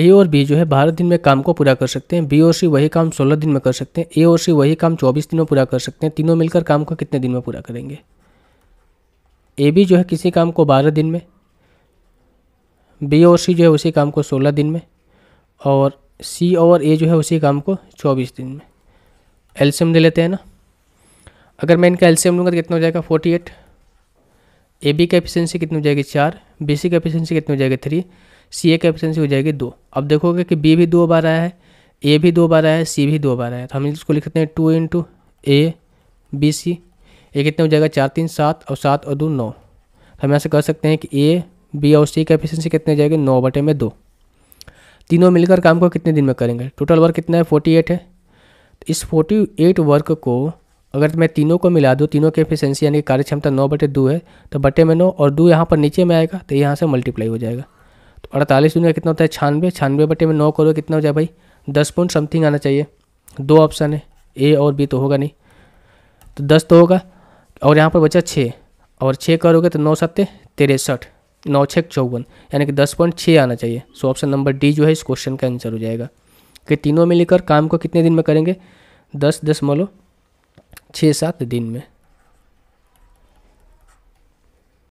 ए और बी जो है बारह दिन में काम को पूरा कर सकते हैं बी और सी वही काम सोलह दिन में कर सकते हैं ए और सी वही काम चौबीस दिन में पूरा कर सकते हैं तीनों मिलकर काम को कितने दिन में पूरा करेंगे ए बी जो है किसी काम को बारह दिन में बी और सी जो है उसी काम को सोलह दिन में और सी और ए जो है उसी काम को चौबीस दिन में एल्शियम ले लेते हैं ना अगर मैं इनका एल्शियम लूँगा तो कितना हो जाएगा फोर्टी एट ए बी का एफिशिएंसी कितनी हो जाएगी चार बी सी का एफिशिएंसी कितनी हो जाएगी थ्री सी ए की एफिशिएंसी हो जाएगी दो अब देखोगे कि बी भी दो बार आया है ए भी दो बार आया है सी भी दो बार आया है तो हम इसको लिख सकते हैं two into A B C A कितने हो जाएगा चार तीन सात और सात और दो नौ तो हम ऐसे कर सकते हैं कि ए बी और सी की एफिशियंसी कितने जाएगी नौ बटे में दो तीनों मिलकर काम को कितने दिन में करेंगे टोटल वर्क कितना है फोर्टी एट है तो इस फोर्टी एट वर्क को अगर मैं तीनों को मिला दूँ तीनों की एफिशिएंसी यानी कार्य क्षमता नौ बटे दो है तो बटे में नौ और दो यहाँ पर नीचे में आएगा तो यहाँ से मल्टीप्लाई हो जाएगा अड़तालीस दुनिया का कितना होता है छानवे छानवे बटे में नौ करोड़ कितना हो जाए भाई दस पॉइंट समथिंग आना चाहिए दो ऑप्शन है ए और बी तो होगा नहीं तो दस तो होगा और यहाँ पर बचा छः और छः करोगे तो नौ सत्ते तिरसठ नौ छः चौवन यानी कि दस पॉइंट छः आना चाहिए सो ऑप्शन नंबर डी जो है इस क्वेश्चन का आंसर हो जाएगा कि तीनों में लेकर काम को कितने दिन में करेंगे दस दशमलव छः सात दिन में